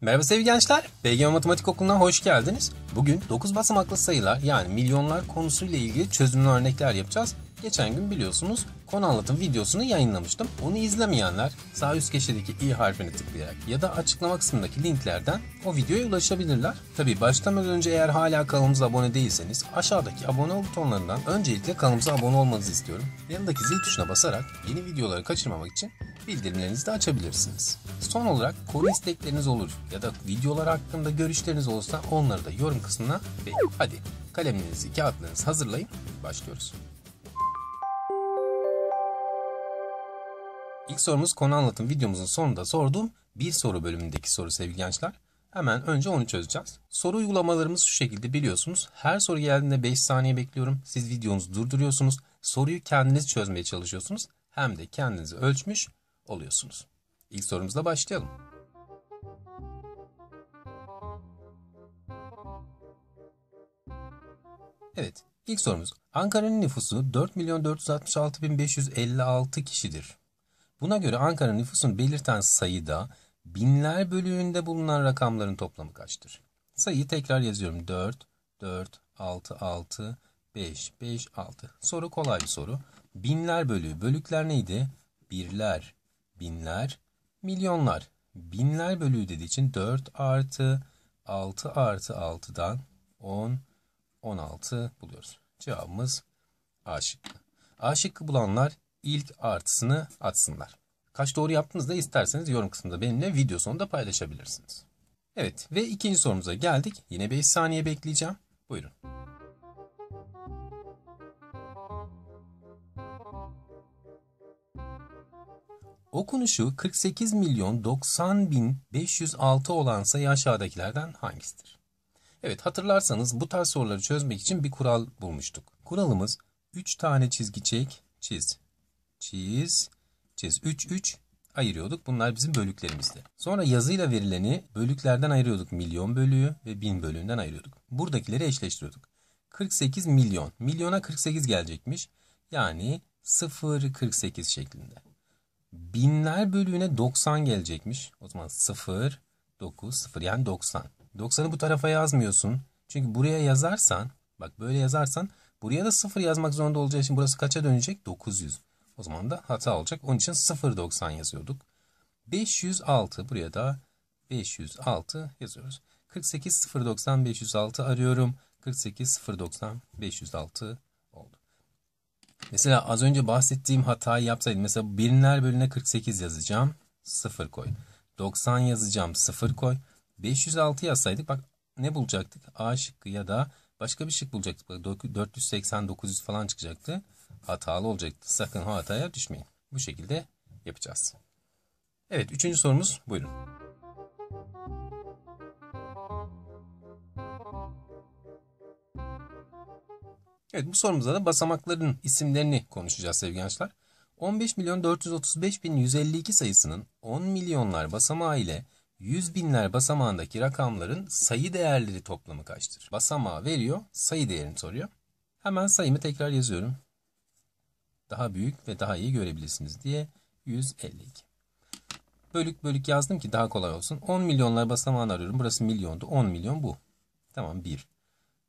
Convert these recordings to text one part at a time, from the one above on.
Merhaba sevgili gençler, BGM Matematik Okulu'na hoş geldiniz. Bugün 9 basamaklı sayılar yani milyonlar konusuyla ilgili çözümlü örnekler yapacağız. Geçen gün biliyorsunuz konu anlatım videosunu yayınlamıştım. Onu izlemeyenler sağ üst köşedeki i harfini tıklayarak ya da açıklama kısmındaki linklerden o videoya ulaşabilirler. Tabi başlamadan önce eğer hala kanalımıza abone değilseniz aşağıdaki abone ol butonlarından öncelikle kanalımıza abone olmanızı istiyorum. Yanındaki zil tuşuna basarak yeni videoları kaçırmamak için bildirimlerinizi de açabilirsiniz. Son olarak konu istekleriniz olur ya da videolar hakkında görüşleriniz olsa onları da yorum kısmına ve hadi kalemlerinizi, kağıtlarınızı hazırlayın. Başlıyoruz. İlk sorumuz konu anlatım videomuzun sonunda sorduğum bir soru bölümündeki soru sevgili gençler. Hemen önce onu çözeceğiz. Soru uygulamalarımız şu şekilde biliyorsunuz. Her soru geldiğinde 5 saniye bekliyorum. Siz videonuzu durduruyorsunuz. Soruyu kendiniz çözmeye çalışıyorsunuz. Hem de kendinizi ölçmüş oluyorsunuz. İlk sorumuzla başlayalım. Evet, ilk sorumuz. Ankara'nın nüfusu 4.466.556 kişidir. Buna göre Ankara nüfusun belirten sayıda binler bölüğünde bulunan rakamların toplamı kaçtır? Sayıyı tekrar yazıyorum. 4, 4, 6, 6, 5, 5, 6. Soru kolay bir soru. Binler bölüğü. Bölükler neydi? Birler, binler, milyonlar. Binler bölüğü dediği için 4 artı 6 artı 6'dan 10, 16 buluyoruz. Cevabımız A şıkkı. A şıkkı bulanlar ilk artısını atsınlar. Kaç doğru yaptınız da isterseniz yorum kısmında benimle video sonunda paylaşabilirsiniz. Evet ve ikinci sorumuza geldik. Yine 5 saniye bekleyeceğim. Buyurun. Okunuşu 48 milyon 90 bin 506 olansa aşağıdakilerden hangisidir? Evet hatırlarsanız bu tarz soruları çözmek için bir kural bulmuştuk. Kuralımız 3 tane çizgi çek, çiz, çiz, çiz. 3, 3 ayırıyorduk. Bunlar bizim bölüklerimizdi. Sonra yazıyla verileni bölüklerden ayırıyorduk. Milyon bölüğü ve bin bölüğünden ayırıyorduk. Buradakileri eşleştiriyorduk. 48 milyon. Milyona 48 gelecekmiş. Yani 0,48 şeklinde binler bölüğüne 90 gelecekmiş. O zaman 0, 9, 0 yani 90. 90'ı bu tarafa yazmıyorsun. Çünkü buraya yazarsan bak böyle yazarsan buraya da 0 yazmak zorunda olacağı için burası kaça dönecek? 900. O zaman da hata olacak. Onun için 0.90 yazıyorduk. 506 buraya da 506 yazıyoruz. 48 090 506 arıyorum. 48 090 506 Mesela az önce bahsettiğim hatayı yapsaydım. Mesela birinler bölüne 48 yazacağım. 0 koy. 90 yazacağım. 0 koy. 506 yazsaydık bak ne bulacaktık? A şıkkı ya da başka bir şık bulacaktık. Bak 480 900 falan çıkacaktı. Hatalı olacaktı. Sakın o hataya düşmeyin. Bu şekilde yapacağız. Evet üçüncü sorumuz buyurun. Evet bu sorumuzda da basamakların isimlerini konuşacağız sevgili gençler. 15 milyon 435 bin 152 sayısının 10 milyonlar basamağı ile 100 binler basamağındaki rakamların sayı değerleri toplamı kaçtır? Basamağı veriyor, sayı değerini soruyor. Hemen sayımı tekrar yazıyorum. Daha büyük ve daha iyi görebilirsiniz diye 152. Bölük bölük yazdım ki daha kolay olsun. 10 milyonlar basamağını arıyorum. Burası milyondu. 10 milyon bu. Tamam 1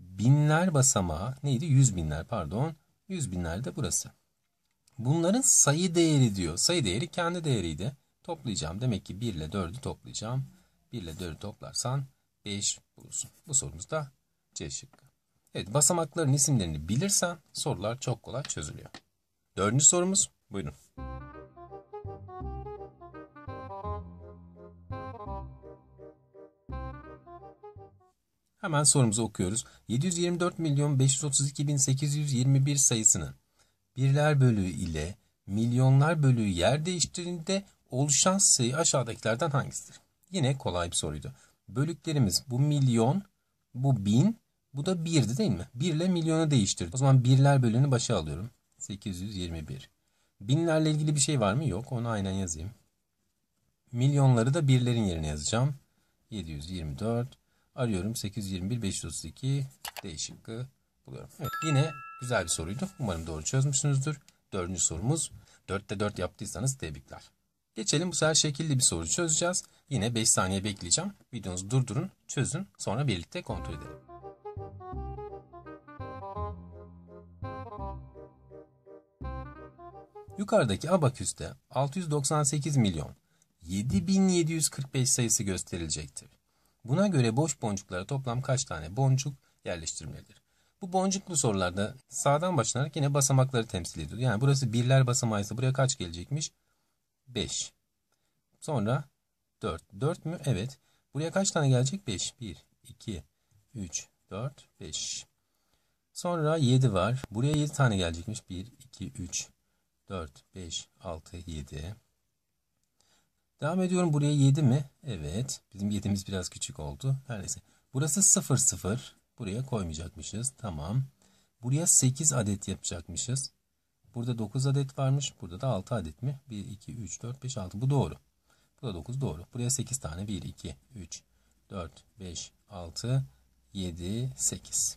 binler basamağı neydi? Yüz binler pardon. Yüz binler de burası. Bunların sayı değeri diyor. Sayı değeri kendi değeriydi. Toplayacağım. Demek ki 1 ile 4'ü toplayacağım. 1 ile 4'ü toplarsan 5 bulursun. Bu sorumuz da C şıkkı. Evet basamakların isimlerini bilirsen sorular çok kolay çözülüyor. Dördüncü sorumuz buyurun. Hemen sorumuzu okuyoruz. 724 milyon 532 bin 821 sayısının birler bölüğü ile milyonlar bölüğü yer değiştirdiğinde oluşan sayı aşağıdakilerden hangisidir? Yine kolay bir soruydu. Bölüklerimiz bu milyon, bu bin, bu da birdi değil mi? Bir ile milyonu değiştirdi. O zaman birler bölüğünü başa alıyorum. 821. Binlerle ilgili bir şey var mı? Yok. Onu aynen yazayım. Milyonları da birlerin yerine yazacağım. 724 arıyorum. 821 532 D buluyorum. Evet, yine güzel bir soruydu. Umarım doğru çözmüşsünüzdür. Dördüncü sorumuz. 4'te 4 yaptıysanız tebrikler. Geçelim bu sefer şekilli bir soru çözeceğiz. Yine 5 saniye bekleyeceğim. Videonuzu durdurun, çözün. Sonra birlikte kontrol edelim. Yukarıdaki abaküste 698 milyon 7745 sayısı gösterilecektir. Buna göre boş boncuklara toplam kaç tane boncuk yerleştirmelidir? Bu boncuklu sorularda sağdan başlanarak yine basamakları temsil ediyor. Yani burası birler basamağıysa buraya kaç gelecekmiş? 5. Sonra 4. 4 mü? Evet. Buraya kaç tane gelecek? 5. 1, 2, 3, 4, 5. Sonra 7 var. Buraya 7 tane gelecekmiş. 1, 2, 3, 4, 5, 6, 7. Devam ediyorum buraya 7 mi? Evet. Bizim 7'miz biraz küçük oldu. Her neyse. Burası 0 0. Buraya koymayacakmışız. Tamam. Buraya 8 adet yapacakmışız. Burada 9 adet varmış. Burada da 6 adet mi? 1, 2, 3, 4, 5, 6. Bu doğru. Bu da 9 doğru. Buraya 8 tane. 1, 2, 3, 4, 5, 6, 7, 8.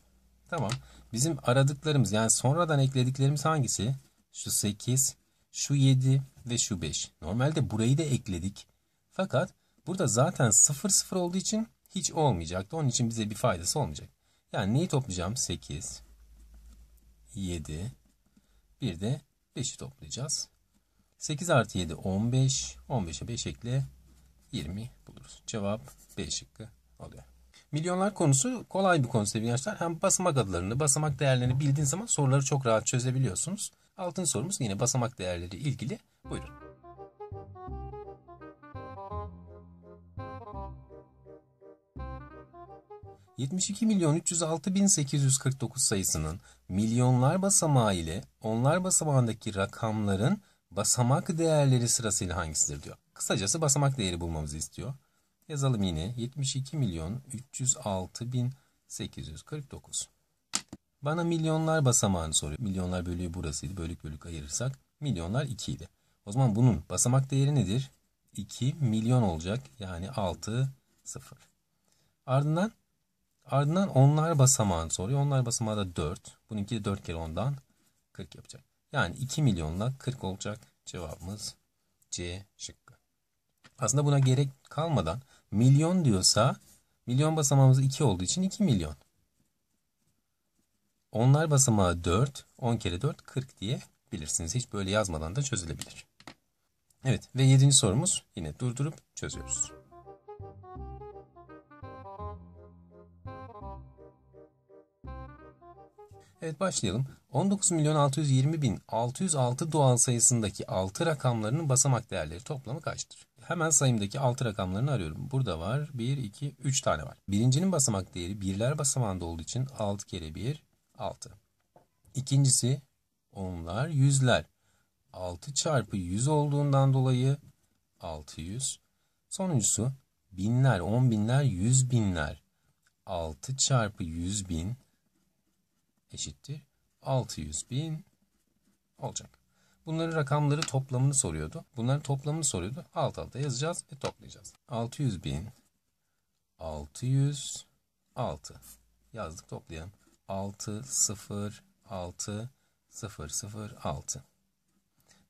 Tamam. Bizim aradıklarımız yani sonradan eklediklerimiz hangisi? Şu 8, şu 7, ve şu 5. Normalde burayı da ekledik. Fakat burada zaten 0 0 olduğu için hiç olmayacaktı. Onun için bize bir faydası olmayacak. Yani neyi toplayacağım? 8, 7, bir de 5'i toplayacağız. 8 artı 7 15, 15'e 5 ekle 20 buluruz. Cevap B şıkkı oluyor. Milyonlar konusu kolay bir konu sevgili gençler. Hem basamak adlarını, basamak değerlerini bildiğin zaman soruları çok rahat çözebiliyorsunuz. Altın sorumuz yine basamak değerleri ilgili. Buyurun. ...72.306.849 sayısının milyonlar basamağı ile onlar basamağındaki rakamların basamak değerleri sırasıyla hangisidir diyor. Kısacası basamak değeri bulmamızı istiyor. Yazalım yine 72 milyon 306 bin 849. Bana milyonlar basamağını soruyor. Milyonlar bölüğü burasıydı. Bölük bölük ayırırsak milyonlar 2 idi. O zaman bunun basamak değeri nedir? 2 milyon olacak. Yani 6 0. Ardından ardından onlar basamağını soruyor. Onlar basamağı da 4. Bununki de 4 kere ondan 40 yapacak. Yani 2 milyonla 40 olacak cevabımız C şıkkı. Aslında buna gerek kalmadan milyon diyorsa milyon basamağımız 2 olduğu için 2 milyon. Onlar basamağı 4, 10 kere 4 40 diye bilirsiniz. Hiç böyle yazmadan da çözülebilir. Evet ve yedinci sorumuz yine durdurup çözüyoruz. Evet başlayalım. 19 milyon 620 bin 606 doğal sayısındaki 6 rakamlarının basamak değerleri toplamı kaçtır? Hemen sayımdaki 6 rakamlarını arıyorum. Burada var 1, 2, 3 tane var. Birincinin basamak değeri birler basamağında olduğu için 6 kere 1, 6. İkincisi onlar, yüzler. 6 çarpı 100 olduğundan dolayı 600. Sonuncusu binler, on binler, yüz binler. 6 çarpı 100 bin eşittir 600 bin olacak. Bunların rakamları toplamını soruyordu. Bunların toplamını soruyordu. Alt alta yazacağız ve toplayacağız. 600 bin 606 yazdık toplayalım. 6 0 6 0 0 6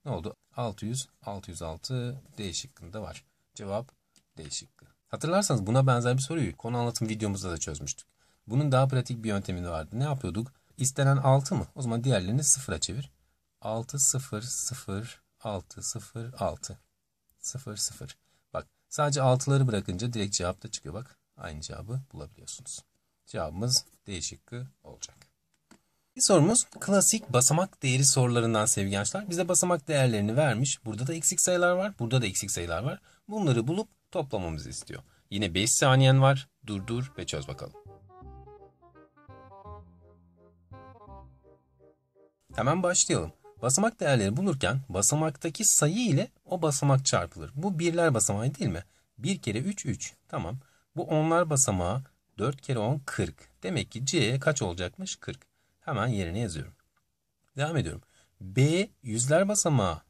ne oldu? 600, 606 D şıkkında var. Cevap D şıkkı. Hatırlarsanız buna benzer bir soruyu konu anlatım videomuzda da çözmüştük. Bunun daha pratik bir yöntemi vardı. Ne yapıyorduk? İstenen 6 mı? O zaman diğerlerini sıfıra çevir. 6 0 0 6 0 6 0 0. Bak sadece 6'ları bırakınca direkt cevap da çıkıyor. Bak aynı cevabı bulabiliyorsunuz. Cevabımız D şıkkı olacak. Bir sorumuz klasik basamak değeri sorularından sevgili gençler. Bize basamak değerlerini vermiş. Burada da eksik sayılar var. Burada da eksik sayılar var. Bunları bulup toplamamızı istiyor. Yine 5 saniyen var. Dur dur ve çöz bakalım. Hemen başlayalım. Basamak değerleri bulurken basamaktaki sayı ile o basamak çarpılır. Bu birler basamağı değil mi? 1 kere 3 3. Tamam. Bu onlar basamağı 4 kere 10 40. Demek ki C kaç olacakmış? 40. Hemen yerine yazıyorum. Devam ediyorum. B yüzler basamağı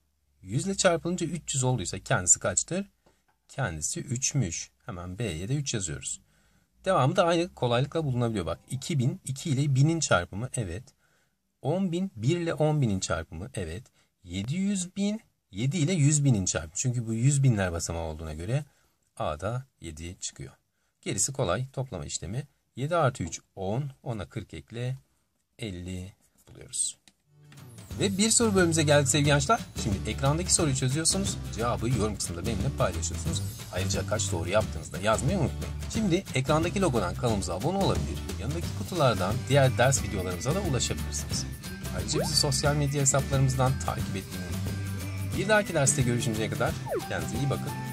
100 ile çarpılınca 300 olduysa kendisi kaçtır? Kendisi 3'müş. Hemen B'ye de 3 yazıyoruz. Devamı da aynı kolaylıkla bulunabiliyor. Bak 2000 2 ile 1000'in çarpımı evet. 10.000 1 ile 10.000'in çarpımı evet. 700.000 7 ile 100.000'in çarpımı. Çünkü bu 100.000'ler basamağı olduğuna göre A'da 7 çıkıyor. Gerisi kolay toplama işlemi. 7 artı 3 10. 10'a 40 ekle 50 buluyoruz. Ve bir soru bölümümüze geldik sevgili gençler. Şimdi ekrandaki soruyu çözüyorsunuz. Cevabı yorum kısmında benimle paylaşıyorsunuz. Ayrıca kaç doğru yaptığınızda yazmayı unutmayın. Şimdi ekrandaki logodan kanalımıza abone olabilir. Yanındaki kutulardan diğer ders videolarımıza da ulaşabilirsiniz. Ayrıca bizi sosyal medya hesaplarımızdan takip etmeyi unutmayın. Bir dahaki derste görüşünceye kadar kendinize iyi bakın.